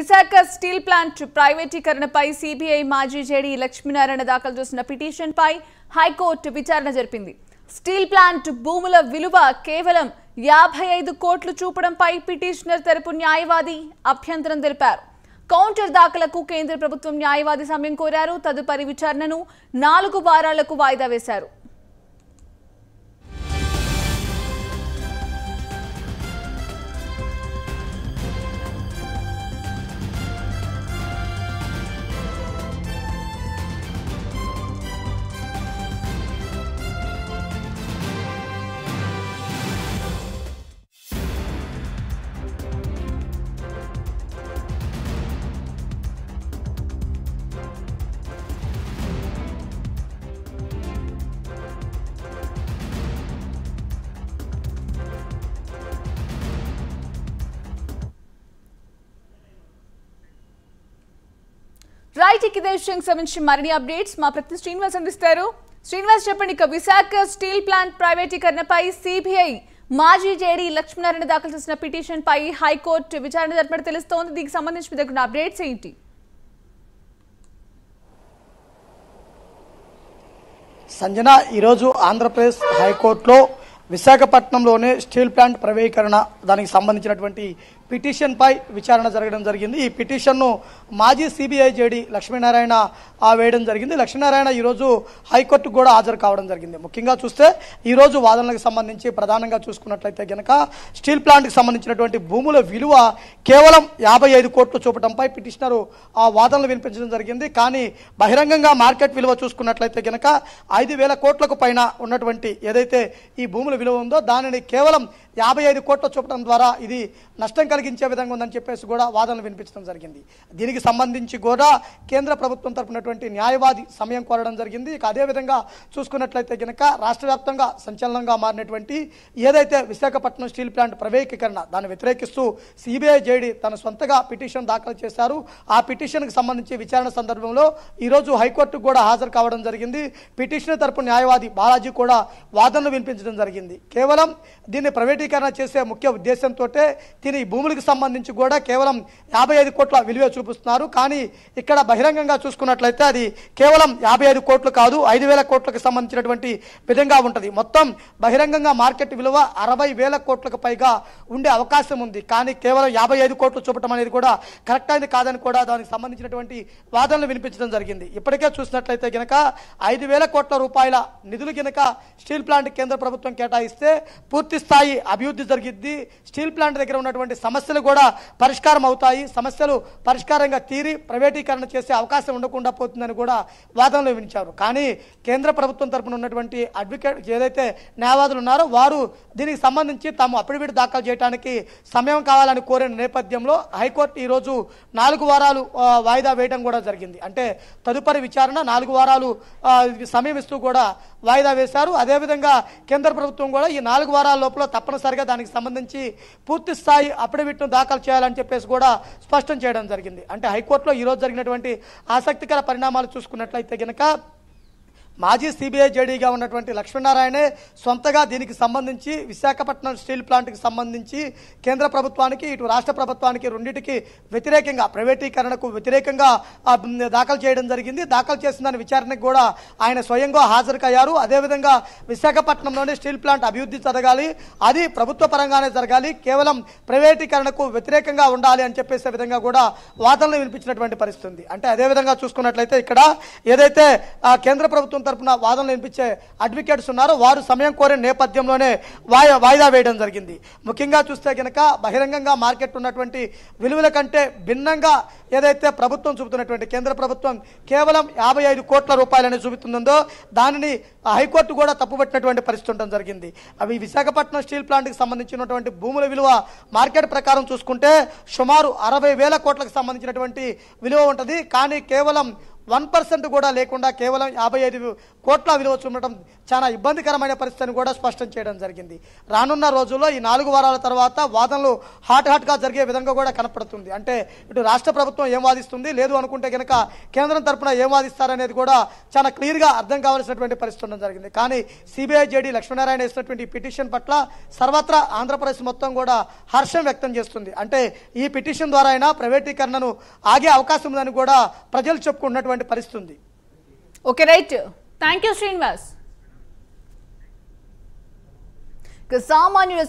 Visakha steel plant ప్రైవేటీకరణపై CBI మాజీ JD Lakshminarayana దాఖలు చేసిన పిటిషన్పై హైకోర్టు విచారణ జరిపింది స్టీల్ ప్లాంట్ భూముల విలువ కేవలం యాభై ఐదు కోట్లు చూపడంపై పిటిషనర్ తరపు న్యాయవాది అభ్యంతరం తెలిపారు కౌంటర్ దాఖలకు కేంద్ర ప్రభుత్వం న్యాయవాది సమయం కోరారు తదుపరి విచారణను నాలుగు వారాలకు వాయిదా వేశారు రైట్ ఇక ఇదే మరిన్ని అప్డేట్స్ మా ప్రతి శ్రీనివాస్ అందిస్తారు శ్రీనివాస్ చెప్పండి ఇక విశాఖ స్టీల్ ప్లాంట్ ప్రైవేటీకరణపై సిబిఐ మాజీ జేడీ లక్ష్మీనారాయణ దాఖలు చేసిన పిటిషన్పై హైకోర్టు విచారణ జరిపినట్టు తెలుస్తోంది దీనికి సంబంధించి మీ అప్డేట్స్ ఏంటి సంజన ఈరోజు ఆంధ్రప్రదేశ్ హైకోర్టులో విశాఖపట్నంలోనే స్టీల్ ప్లాంట్ ప్రవేకరణ దానికి సంబంధించినటువంటి పిటిషన్పై విచారణ జరగడం జరిగింది ఈ పిటిషన్ను మాజీ సిబిఐ జేడీ లక్ష్మీనారాయణ వేయడం జరిగింది లక్ష్మీనారాయణ ఈరోజు హైకోర్టుకు కూడా హాజరు కావడం జరిగింది ముఖ్యంగా చూస్తే ఈరోజు వాదనలకు సంబంధించి ప్రధానంగా చూసుకున్నట్లయితే కనుక స్టీల్ ప్లాంట్కి సంబంధించినటువంటి భూముల విలువ కేవలం యాభై ఐదు కోట్లు చూపడంపై పిటిషనరు ఆ వాదనలు వినిపించడం జరిగింది కానీ బహిరంగంగా మార్కెట్ విలువ చూసుకున్నట్లయితే కనుక ఐదు వేల కోట్లకు పైన ఉన్నటువంటి ఏదైతే ఈ భూముల విలువ ఉందో దానిని కేవలం యాభై ఐదు కోట్లు చూపడం ద్వారా ఇది నష్టం కలిగించే విధంగా ఉందని చెప్పేసి కూడా వాదనలు వినిపించడం జరిగింది దీనికి సంబంధించి కూడా కేంద్ర ప్రభుత్వం తరపునటువంటి న్యాయవాది సమయం కోరడం జరిగింది ఇక అదేవిధంగా చూసుకున్నట్లయితే కనుక రాష్ట్ర వ్యాప్తంగా సంచలనంగా మారినటువంటి ఏదైతే విశాఖపట్నం స్టీల్ ప్లాంట్ ప్రవేకీకరణ దాన్ని వ్యతిరేకిస్తూ సిబిఐ జేడీ తన సొంతగా పిటిషన్ దాఖలు చేశారు ఆ పిటిషన్కి సంబంధించి విచారణ సందర్భంలో ఈరోజు హైకోర్టుకు కూడా హాజరు కావడం జరిగింది పిటిషన్ తరపు న్యాయవాది బాలాజీ కూడా వాదనలు వినిపించడం జరిగింది జరిగింది కేవలం దీన్ని ప్రైవేటీకరణ చేసే ముఖ్య ఉద్దేశంతో దీని భూములకు సంబంధించి కూడా కేవలం యాభై ఐదు కోట్ల విలువ చూపిస్తున్నారు కానీ ఇక్కడ బహిరంగంగా చూసుకున్నట్లయితే అది కేవలం యాభై ఐదు కోట్లు కాదు ఐదు వేల కోట్లకు సంబంధించినటువంటి విధంగా ఉంటుంది మొత్తం బహిరంగంగా మార్కెట్ విలువ అరవై వేల కోట్లకు పైగా ఉండే అవకాశం ఉంది కానీ కేవలం యాభై ఐదు కోట్లు చూపటం అనేది కూడా కరెక్ట్ అయింది కాదని కూడా దానికి సంబంధించినటువంటి వాదనలు వినిపించడం జరిగింది ఇప్పటికే చూసినట్లయితే గనక ఐదు వేల కోట్ల రూపాయల నిధులు గనక స్టీల్ ప్లాంట్ కేంద్ర ప్రభుత్వం కేటాయిస్తే పూర్తి స్థాయి అభివృద్ధి జరిగిద్ది స్టీల్ ప్లాంట్ దగ్గర ఉన్నటువంటి సమస్యలు కూడా పరిష్కారం అవుతాయి సమస్యలు పరిష్కారంగా తీరి ప్రైవేటీకరణ చేసే అవకాశం ఉండకుండా పోతుందని కూడా వాదనలు వినిచారు కానీ కేంద్ర ప్రభుత్వం తరపున ఉన్నటువంటి అడ్వకేట్ ఏదైతే న్యాయవాదులు ఉన్నారో వారు దీనికి సంబంధించి తాము అఫిడవిట్ దాఖలు చేయడానికి సమయం కావాలని కోరిన నేపథ్యంలో హైకోర్టు ఈరోజు నాలుగు వారాలు వాయిదా వేయడం కూడా జరిగింది అంటే తదుపరి విచారణ నాలుగు వారాలు సమయం ఇస్తూ కూడా వాయిదా వేశారు అదేవిధంగా కేంద్ర ప్రభుత్వం ప్రభుత్వం కూడా ఈ నాలుగు వారాల లోపల తప్పనిసరిగా దానికి సంబంధించి పూర్తి స్థాయి అఫిడవిట్ను దాఖలు చేయాలని చెప్పేసి కూడా స్పష్టం చేయడం జరిగింది అంటే హైకోర్టులో ఈరోజు జరిగినటువంటి ఆసక్తికర పరిణామాలు చూసుకున్నట్లయితే కనుక మాజీ సిబిఐ జేడీగా ఉన్నటువంటి లక్ష్మీనారాయణే సొంతగా దీనికి సంబంధించి విశాఖపట్నం స్టీల్ ప్లాంట్కి సంబంధించి కేంద్ర ప్రభుత్వానికి ఇటు రాష్ట్ర ప్రభుత్వానికి రెండింటికి వ్యతిరేకంగా ప్రైవేటీకరణకు వ్యతిరేకంగా దాఖలు చేయడం జరిగింది దాఖలు చేసిన దాని విచారణకు కూడా ఆయన స్వయంగా హాజరుకయ్యారు అదేవిధంగా విశాఖపట్నంలోనే స్టీల్ ప్లాంట్ అభివృద్ధి జరగాలి అది ప్రభుత్వ పరంగానే జరగాలి కేవలం ప్రైవేటీకరణకు వ్యతిరేకంగా ఉండాలి అని చెప్పేసే విధంగా కూడా వాదనలు వినిపించినటువంటి పరిస్థితి ఉంది అంటే అదేవిధంగా చూసుకున్నట్లయితే ఇక్కడ ఏదైతే కేంద్ర ప్రభుత్వం తరఫున వాదనలు వినిపించే అడ్వకేట్స్ ఉన్నారు వారు సమయం కోరిన నేపథ్యంలోనే వాయి వాయిదా వేయడం జరిగింది ముఖ్యంగా చూస్తే కనుక బహిరంగంగా మార్కెట్ ఉన్నటువంటి విలువల కంటే భిన్నంగా ఏదైతే ప్రభుత్వం చూపుతున్నటువంటి కేంద్ర ప్రభుత్వం కేవలం యాభై ఐదు కోట్ల రూపాయలని చూపుతుందో దానిని హైకోర్టు కూడా తప్పుపట్టినటువంటి పరిస్థితి ఉండడం జరిగింది అవి విశాఖపట్నం స్టీల్ ప్లాంట్కి సంబంధించినటువంటి భూముల విలువ మార్కెట్ ప్రకారం చూసుకుంటే సుమారు అరవై వేల కోట్లకు సంబంధించినటువంటి విలువ ఉంటుంది కానీ కేవలం వన్ పర్సెంట్ కూడా లేకుండా కేవలం యాభై ఐదు కోట్ల విలువ చూడటం చాలా ఇబ్బందికరమైన పరిస్థితిని కూడా స్పష్టం చేయడం జరిగింది రానున్న రోజుల్లో ఈ నాలుగు వారాల తర్వాత వాదనలు హాట్ హాట్గా జరిగే విధంగా కూడా కనపడుతుంది అంటే ఇటు రాష్ట్ర ప్రభుత్వం ఏం వాదిస్తుంది లేదు అనుకుంటే కనుక కేంద్రం తరఫున ఏం వాదిస్తారనేది కూడా చాలా క్లియర్గా అర్థం కావాల్సినటువంటి పరిస్థితి ఉండడం జరిగింది కానీ సిబిఐ జేడీ లక్ష్మీనారాయణ వేసినటువంటి పిటిషన్ పట్ల సర్వత్రా ఆంధ్రప్రదేశ్ మొత్తం కూడా హర్షం వ్యక్తం చేస్తుంది అంటే ఈ పిటిషన్ ద్వారా అయినా ప్రైవేటీకరణను ఆగే అవకాశం ఉందని కూడా ప్రజలు చెప్పుకున్నటువంటి ఉన్నటువంటి పరిస్థితి ఉంది okay right thank you Srinivas సామాన్యుల